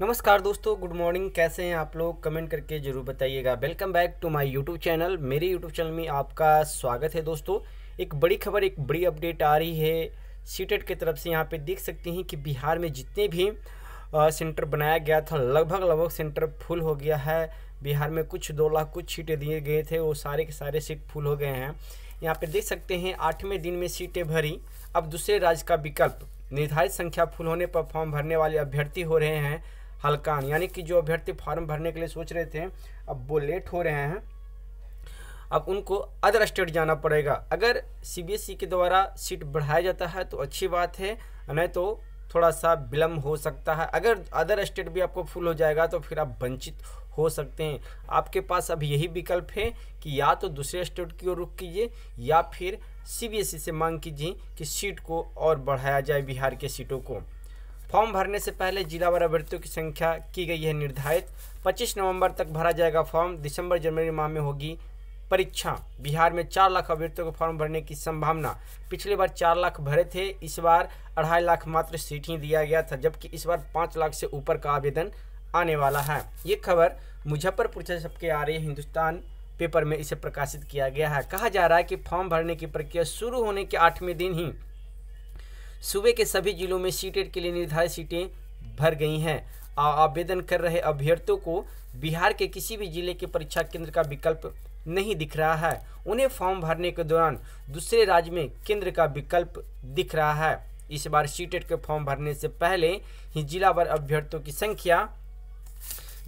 नमस्कार दोस्तों good morning कैसे हैं आप लोग कमेंट करके ज़रूर बताइएगा welcome back to my YouTube channel मेरे यूट्यूब चैनल में आपका स्वागत है दोस्तों एक बड़ी खबर एक बड़ी अपडेट आ रही है सीटेट e की तरफ से यहाँ पे देख सकते हैं कि बिहार में जितने भी सेंटर बनाया गया था लगभग लगभग सेंटर फुल हो गया है बिहार में कुछ दो लाख कुछ सीटें दिए गए थे वो सारे के सारे सीट फुल हो गए हैं यहाँ पर देख सकते हैं आठवें दिन में सीटें भरी अब दूसरे राज्य का विकल्प निर्धारित संख्या फुल होने पर फॉर्म भरने वाले अभ्यर्थी हो रहे हैं हल्का यानी कि जो अभ्यर्थी फॉर्म भरने के लिए सोच रहे थे अब वो लेट हो रहे हैं अब उनको अदर स्टेट जाना पड़ेगा अगर सीबीएसई e के द्वारा सीट बढ़ाया जाता है तो अच्छी बात है नहीं तो थोड़ा सा विलम्ब हो सकता है अगर अदर स्टेट भी आपको फुल हो जाएगा तो फिर आप वंचित हो सकते हैं आपके पास अब यही विकल्प है कि या तो दूसरे स्टेट की ओर रुख कीजिए या फिर सीबीएसई e से मांग कीजिए कि सीट को और बढ़ाया जाए बिहार के सीटों को फॉर्म भरने से पहले जिलावार अभ्यर्थियों की संख्या की गई है निर्धारित 25 नवंबर तक भरा जाएगा फॉर्म दिसंबर जनवरी माह में होगी परीक्षा बिहार में चार लाख अभ्यर्थियों को फॉर्म भरने की संभावना पिछली बार चार लाख भरे थे इस बार अढ़ाई लाख मात्र सीट ही दिया गया था जबकि इस बार पाँच लाख से ऊपर का आवेदन आने वाला है ये खबर मुजफ्फरपुर से सबके आ रही हिंदुस्तान पेपर में इसे प्रकाशित किया गया है कहा जा रहा है कि फॉर्म भरने की प्रक्रिया शुरू होने के आठवें दिन ही सूबे के सभी जिलों में सीटेट के लिए निर्धारित सीटें भर गई हैं आवेदन कर रहे अभ्यर्थियों को बिहार के किसी भी जिले के परीक्षा केंद्र का विकल्प नहीं दिख रहा है उन्हें फॉर्म भरने के दौरान दूसरे राज्य में केंद्र का विकल्प दिख रहा है इस बार सीटेट के फॉर्म भरने से पहले ही भर अभ्यर्थियों की संख्या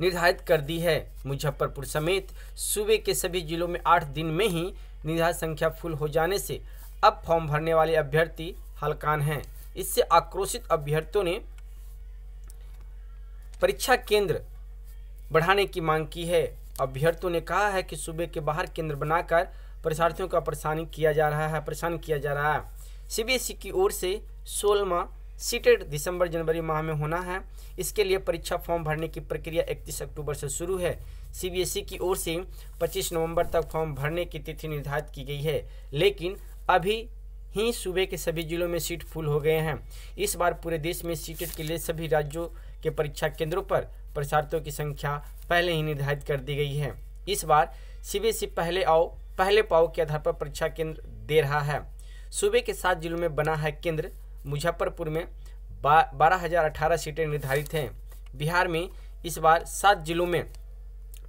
निर्धारित कर दी है मुजफ्फरपुर समेत सूबे के सभी जिलों में आठ दिन में ही निर्धारित संख्या फुल हो जाने से अब फॉर्म भरने वाले अभ्यर्थी हलकान हैं इससे आक्रोशित अभ्यर्थियों ने परीक्षा केंद्र बढ़ाने की मांग की है अभ्यर्थियों ने कहा है कि सूबे के बाहर केंद्र बनाकर परीक्षार्थियों का परेशानी किया जा रहा है परेशान किया जा रहा है सीबीएसई की ओर से सोलहवा सीटेड दिसंबर जनवरी माह में होना है इसके लिए परीक्षा फॉर्म भरने की प्रक्रिया 31 अक्टूबर से शुरू है सीबीएसई की ओर से 25 नवंबर तक फॉर्म भरने की तिथि निर्धारित की गई है लेकिन अभी ही सूबे के सभी जिलों में सीट फुल हो गए हैं इस बार पूरे देश में सीटेट के लिए सभी राज्यों के परीक्षा केंद्रों पर प्रसारतों की संख्या पहले ही निर्धारित कर दी गई है इस बार सीबीएसई पहले आओ पहले पाओ के आधार पर परीक्षा केंद्र दे रहा है सूबे के सात जिलों में बना है केंद्र मुजफ्फरपुर में बारह हज़ार अठारह सीटें निर्धारित हैं बिहार में इस बार सात जिलों में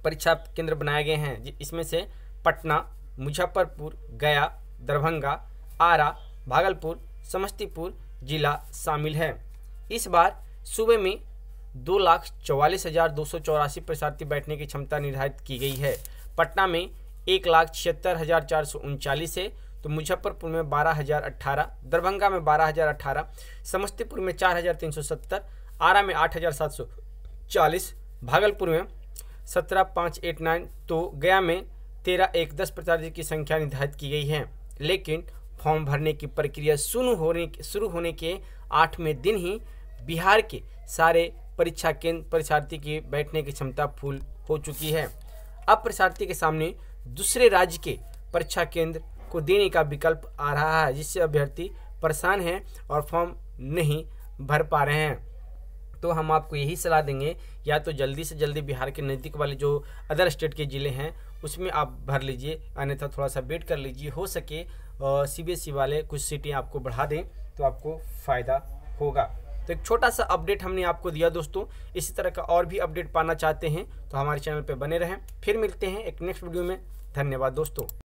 परीक्षा केंद्र बनाए गए हैं इसमें से पटना मुजफ्फरपुर गया दरभंगा आरा भागलपुर समस्तीपुर जिला शामिल है इस बार सूबे में दो लाख चौवालीस हज़ार दो सौ चौरासी प्रसार्थी बैठने की क्षमता निर्धारित की गई है पटना में एक लाख छिहत्तर हज़ार चार सौ उनचालीस है तो मुजफ्फरपुर में बारह हज़ार अट्ठारह दरभंगा में बारह हज़ार अट्ठारह समस्तीपुर में चार हज़ार तीन सौ सत्तर आरा में आठ हज़ार सात सौ चालीस भागलपुर में सत्रह पाँच एट नाइन तो गया में तेरह एक दस प्रचार्य की संख्या निर्धारित की गई है लेकिन फॉर्म भरने की प्रक्रिया शुरू होने शुरू होने के आठवें दिन ही बिहार के सारे परीक्षा केंद्र परीक्षार्थी की बैठने की क्षमता फूल हो चुकी है अब परीक्षार्थी के सामने दूसरे राज्य के परीक्षा केंद्र को देने का विकल्प आ रहा है जिससे अभ्यर्थी परेशान हैं और फॉर्म नहीं भर पा रहे हैं तो हम आपको यही सलाह देंगे या तो जल्दी से जल्दी बिहार के नज़दीक वाले जो अदर स्टेट के ज़िले हैं उसमें आप भर लीजिए अन्यथा थोड़ा सा वेट कर लीजिए हो सके सी वाले कुछ सीटें आपको बढ़ा दें तो आपको फ़ायदा होगा तो एक छोटा सा अपडेट हमने आपको दिया दोस्तों इसी तरह का और भी अपडेट पाना चाहते हैं तो हमारे चैनल पर बने रहें फिर मिलते हैं एक नेक्स्ट वीडियो में धन्यवाद दोस्तों